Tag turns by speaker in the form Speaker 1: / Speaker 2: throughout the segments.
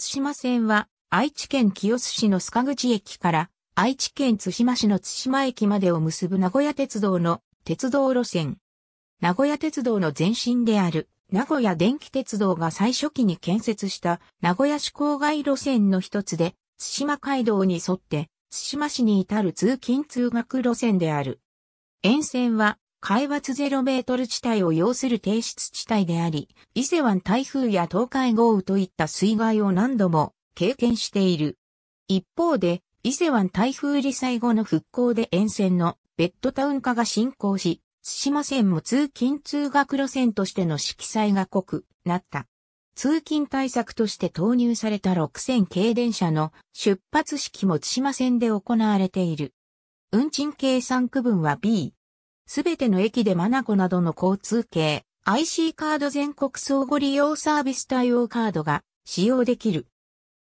Speaker 1: 津島線は愛知県清須市の須賀口駅から愛知県津島市の津島駅までを結ぶ名古屋鉄道の鉄道路線。名古屋鉄道の前身である名古屋電気鉄道が最初期に建設した名古屋市郊外路線の一つで津島街道に沿って津島市に至る通勤通学路線である。沿線は海抜ゼロメートル地帯を要する低湿地帯であり、伊勢湾台風や東海豪雨といった水害を何度も経験している。一方で、伊勢湾台風離災後の復興で沿線のベッドタウン化が進行し、津島線も通勤通学路線としての色彩が濃くなった。通勤対策として投入された6000系電車の出発式も津島線で行われている。運賃計算区分は B、すべての駅でマナコなどの交通系 IC カード全国相互利用サービス対応カードが使用できる。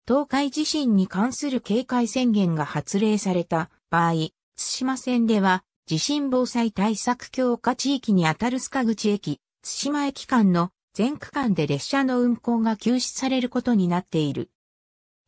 Speaker 1: 東海地震に関する警戒宣言が発令された場合、津島線では地震防災対策強化地域にあたる塚口駅、津島駅間の全区間で列車の運行が休止されることになっている。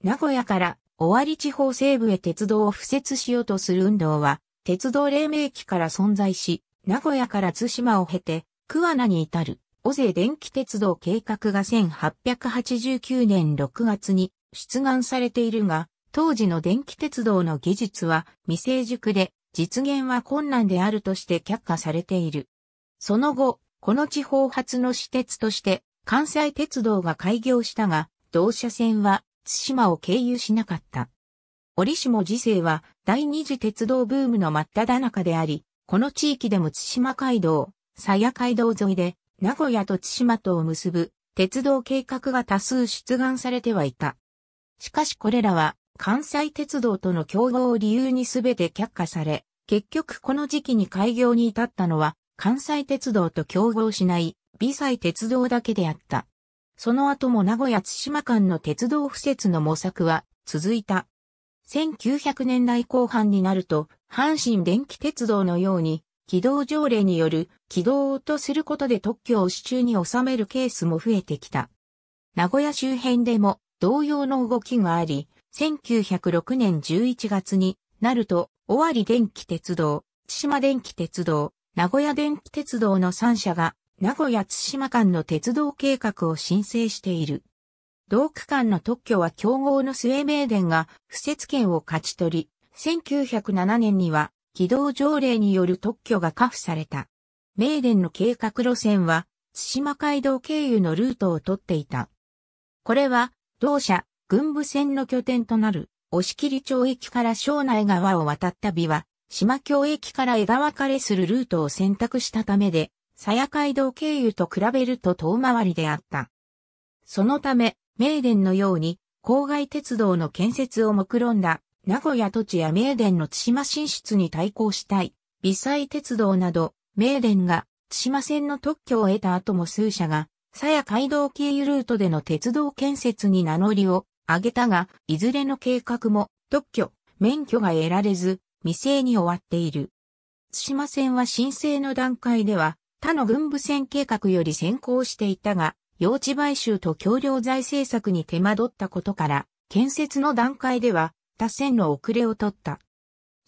Speaker 1: 名古屋から尾張地方西部へ鉄道を敷設しようとする運動は鉄道黎明期から存在し、名古屋から津島を経て、桑名に至る、尾瀬電気鉄道計画が1889年6月に出願されているが、当時の電気鉄道の技術は未成熟で、実現は困難であるとして却下されている。その後、この地方発の私鉄として、関西鉄道が開業したが、同車線は津島を経由しなかった。折しも時世は第二次鉄道ブームの真っ只中であり、この地域でも津島街道、鞘街道沿いで、名古屋と津島とを結ぶ鉄道計画が多数出願されてはいた。しかしこれらは関西鉄道との競合を理由に全て却下され、結局この時期に開業に至ったのは関西鉄道と競合しない美西鉄道だけであった。その後も名古屋津島間の鉄道敷設の模索は続いた。1900年代後半になると、阪神電気鉄道のように、軌道条例による軌道を落とすることで特許を支柱に収めるケースも増えてきた。名古屋周辺でも同様の動きがあり、1906年11月になると、尾張電気鉄道、津島電気鉄道、名古屋電気鉄道の3社が、名古屋津島間の鉄道計画を申請している。同区間の特許は競合のスウェーメーデンが不設権を勝ち取り、1907年には軌道条例による特許が可付された。メーデンの計画路線は、津島街道経由のルートを取っていた。これは、同社、軍部線の拠点となる、押切町駅から庄内川を渡った美は、島京駅から枝分かれするルートを選択したためで、鞘街道経由と比べると遠回りであった。そのため、名電のように、郊外鉄道の建設を目論んだ、名古屋土地や名電の津島進出に対抗したい、微細鉄道など、名電が津島線の特許を得た後も数社が、鞘街道経由ルートでの鉄道建設に名乗りを上げたが、いずれの計画も特許、免許が得られず、未成に終わっている。津島線は申請の段階では、他の軍部線計画より先行していたが、用地買収と橋梁財政策に手間取ったことから、建設の段階では多線の遅れを取った。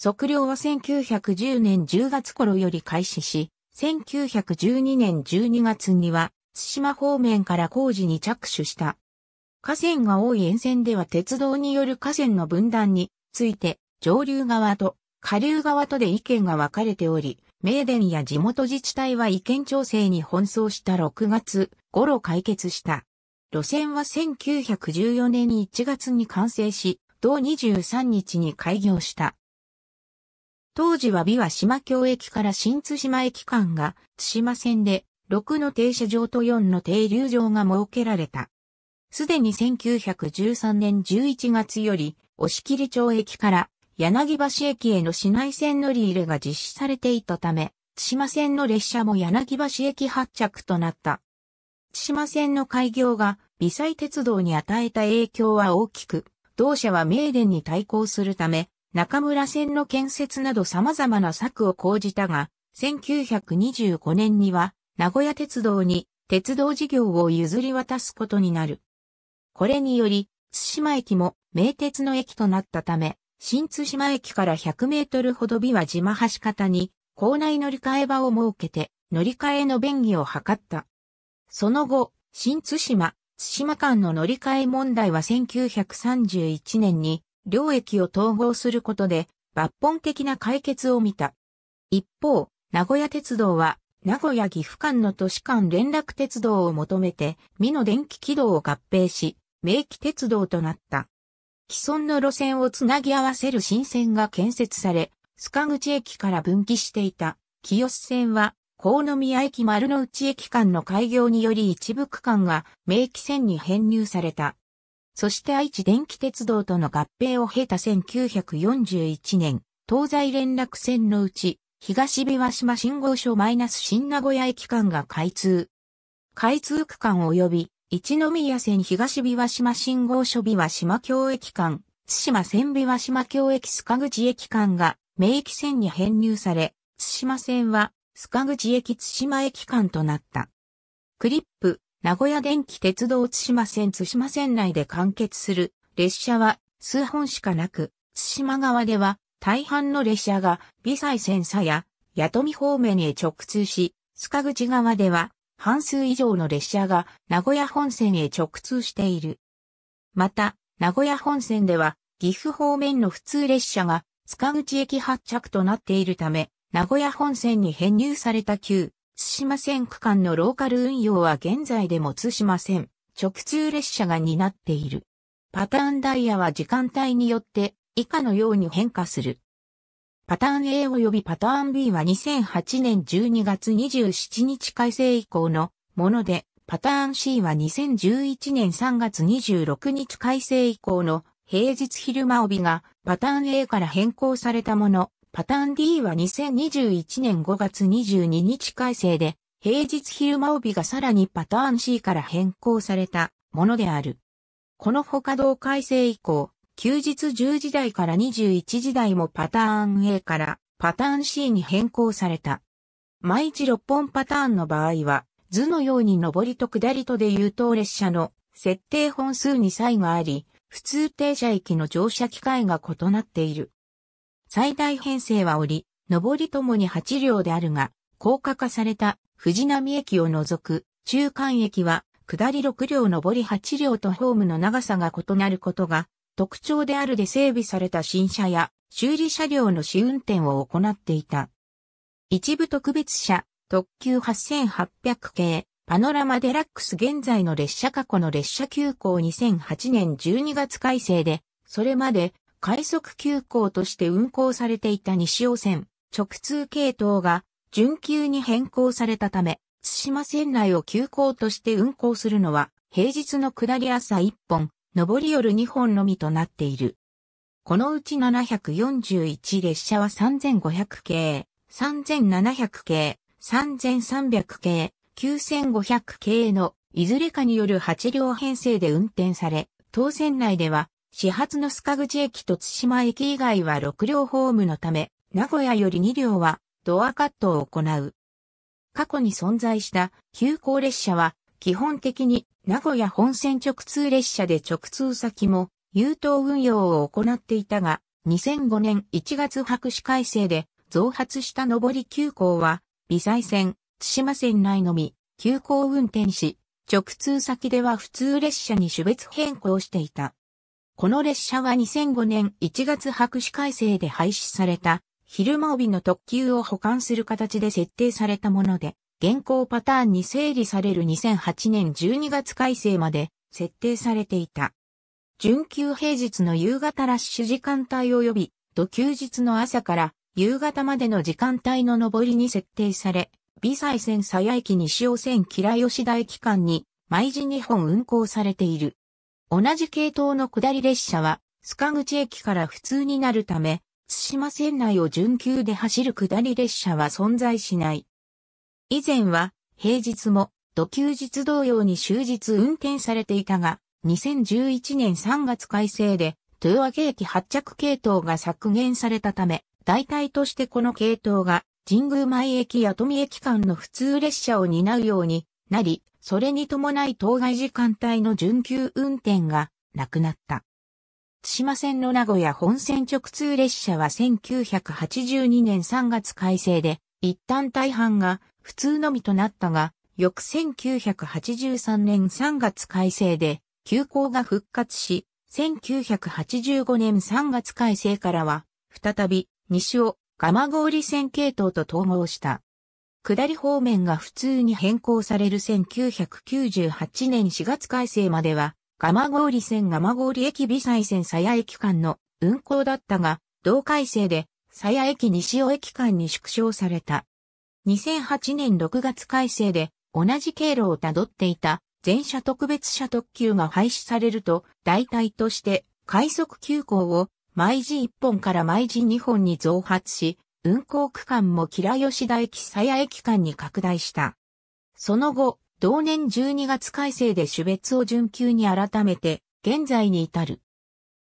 Speaker 1: 測量は1910年10月頃より開始し、1912年12月には、津島方面から工事に着手した。河川が多い沿線では鉄道による河川の分断について、上流側と下流側とで意見が分かれており、名電や地元自治体は意見調整に奔走した6月ゴロ解決した。路線は1914年に1月に完成し、同23日に開業した。当時は美和島京駅から新津島駅間が津島線で6の停車場と4の停留場が設けられた。すでに1913年11月より、押切町駅から柳橋駅への市内線乗り入れが実施されていたため、津島線の列車も柳橋駅発着となった。島線の開業が微細鉄道に与えた影響は大きく、同社は名電に対抗するため、中村線の建設など様々な策を講じたが、1925年には名古屋鉄道に鉄道事業を譲り渡すことになる。これにより、津島駅も名鉄の駅となったため、新津島駅から100メートルほど琵は島橋方に、校内乗り換え場を設けて、乗り換えの便宜を図った。その後、新津島、津島間の乗り換え問題は1931年に、両駅を統合することで、抜本的な解決を見た。一方、名古屋鉄道は、名古屋岐阜間の都市間連絡鉄道を求めて、美濃電気軌道を合併し、明記鉄道となった。既存の路線をつなぎ合わせる新線が建設され、塚口駅から分岐していた、清須線は河宮駅丸の内駅間の開業により一部区間が明記線に編入された。そして愛知電気鉄道との合併を経た1941年、東西連絡線のうち、東琵琶島信号所新名古屋駅間が開通。開通区間及び、一宮線東琵琶島信号所琵琶島京駅間、津島線琵琶島京駅須賀口駅間が、名駅線に編入され、津島線は須賀口駅津島駅間となった。クリップ、名古屋電気鉄道津島線津島線内で完結する列車は数本しかなく、津島側では大半の列車が美西線佐や八富方面へ直通し、須賀口側では半数以上の列車が名古屋本線へ直通している。また、名古屋本線では岐阜方面の普通列車が塚口駅発着となっているため、名古屋本線に編入された旧、津島線区間のローカル運用は現在でも津島線、直通列車が担っている。パターンダイヤは時間帯によって以下のように変化する。パターン A 及びパターン B は2008年12月27日改正以降のもので、パターン C は2011年3月26日改正以降の平日昼間帯がパターン A から変更されたもの、パターン D は2021年5月22日改正で、平日昼間帯がさらにパターン C から変更されたものである。この他同改正以降、休日10時台から21時台もパターン A からパターン C に変更された。毎日6本パターンの場合は、図のように上りと下りとでう等列車の設定本数に差異があり、普通停車駅の乗車機会が異なっている。最大編成は折り、上りともに8両であるが、高架化された藤波駅を除く中間駅は下り6両上り8両とホームの長さが異なることが特徴であるで整備された新車や修理車両の試運転を行っていた。一部特別車、特急8800系、パノラマデラックス現在の列車過去の列車急行2008年12月改正で、それまで快速急行として運行されていた西尾線直通系統が準急に変更されたため、津島線内を急行として運行するのは平日の下り朝1本、上り夜2本のみとなっている。このうち741列車は3500系、3700系、3300系、9500系のいずれかによる8両編成で運転され、当線内では始発の須賀口駅と津島駅以外は6両ホームのため、名古屋より2両はドアカットを行う。過去に存在した急行列車は基本的に名古屋本線直通列車で直通先も優等運用を行っていたが、2005年1月白紙改正で増発した上り急行は、微細線、津島線内のみ、急行運転し、直通先では普通列車に種別変更していた。この列車は2005年1月白紙改正で廃止された、昼間帯の特急を保管する形で設定されたもので、現行パターンに整理される2008年12月改正まで設定されていた。準急平日の夕方ラッシュ時間帯及び、土休日の朝から夕方までの時間帯の上りに設定され、美西線鞘駅西尾線吉良吉田駅間に毎時2本運行されている。同じ系統の下り列車は、塚口駅から普通になるため、津島線内を準急で走る下り列車は存在しない。以前は、平日も、土休日同様に終日運転されていたが、2011年3月改正で、豊明駅発着系統が削減されたため、代替としてこの系統が、神宮前駅や富駅間の普通列車を担うようになり、それに伴い当該時間帯の準急運転がなくなった。津島線の名古屋本線直通列車は1982年3月改正で、一旦大半が普通のみとなったが、翌1983年3月改正で、休校が復活し、1985年3月改正からは、再び、西尾、蒲郡線系統と統合した。下り方面が普通に変更される1998年4月改正までは、蒲郡線蒲郡駅美西線鞘駅間の運行だったが、同改正で鞘駅西尾駅間に縮小された。2008年6月改正で同じ経路をたどっていた全車特別車特急が廃止されると、代替として快速急行を毎時1本から毎時2本に増発し、運行区間も吉良吉田駅鞘駅間に拡大した。その後、同年12月改正で種別を準急に改めて、現在に至る。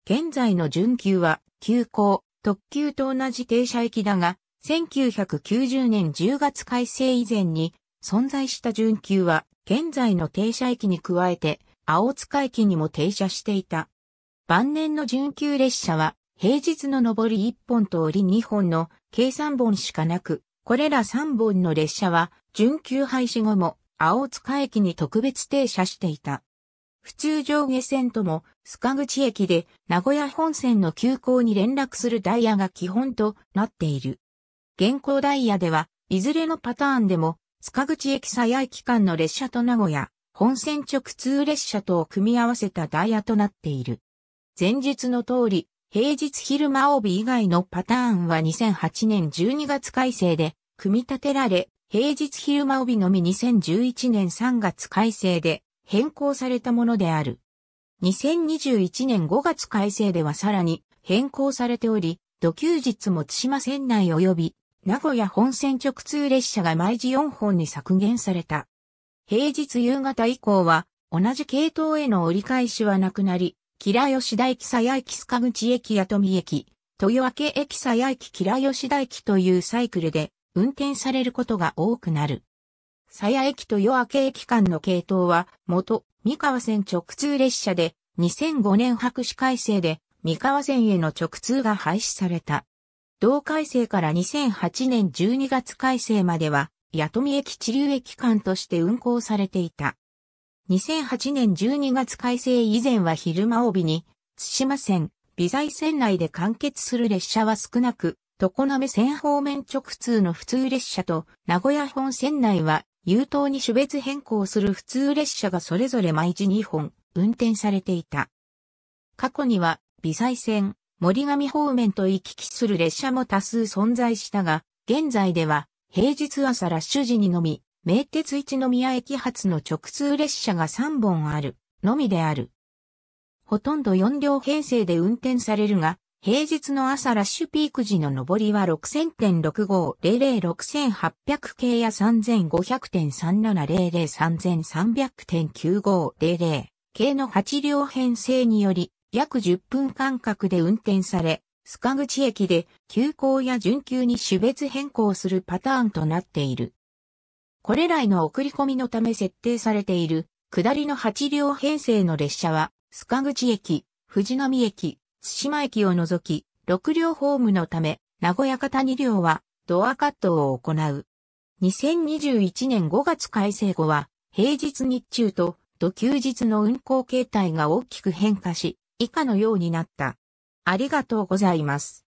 Speaker 1: 現在の準急は、急行、特急と同じ停車駅だが、1990年10月改正以前に存在した準急は、現在の停車駅に加えて、青塚駅にも停車していた。晩年の準急列車は、平日の上り1本と降り2本の計3本しかなく、これら3本の列車は、準急廃止後も、青塚駅に特別停車していた。普通上下線とも、須賀口駅で、名古屋本線の急行に連絡するダイヤが基本となっている。現行ダイヤでは、いずれのパターンでも、須賀口駅最愛期間の列車と名古屋、本線直通列車とを組み合わせたダイヤとなっている。前述の通り、平日昼間帯以外のパターンは2008年12月改正で組み立てられ、平日昼間帯のみ2011年3月改正で変更されたものである。2021年5月改正ではさらに変更されており、土休日も津島線内及び名古屋本線直通列車が毎時4本に削減された。平日夕方以降は同じ系統への折り返しはなくなり、吉良吉田駅鞘駅須賀口駅八富駅、豊明駅鞘駅吉良吉田駅というサイクルで運転されることが多くなる。鞘駅と豊明駅間の系統は元三河線直通列車で2005年白紙改正で三河線への直通が廃止された。同改正から2008年12月改正までは、八富駅地流駅間として運行されていた。2008年12月改正以前は昼間帯に、津島線、美材線内で完結する列車は少なく、常滑線方面直通の普通列車と、名古屋本線内は、優等に種別変更する普通列車がそれぞれ毎時2本、運転されていた。過去には、美材線、森上方面と行き来する列車も多数存在したが、現在では、平日朝ラッシュ時にのみ、名鉄一宮駅発の直通列車が3本ある、のみである。ほとんど4両編成で運転されるが、平日の朝ラッシュピーク時の上りは6000.65006800系や3500.37003300.9500系の8両編成により約10分間隔で運転され、須賀口駅で急行や準急に種別変更するパターンとなっている。これらへの送り込みのため設定されている、下りの8両編成の列車は、須賀口駅、富士駅、津島駅を除き、6両ホームのため、名古屋方2両は、ドアカットを行う。2021年5月改正後は、平日日中と、土休日の運行形態が大きく変化し、以下のようになった。ありがとうございます。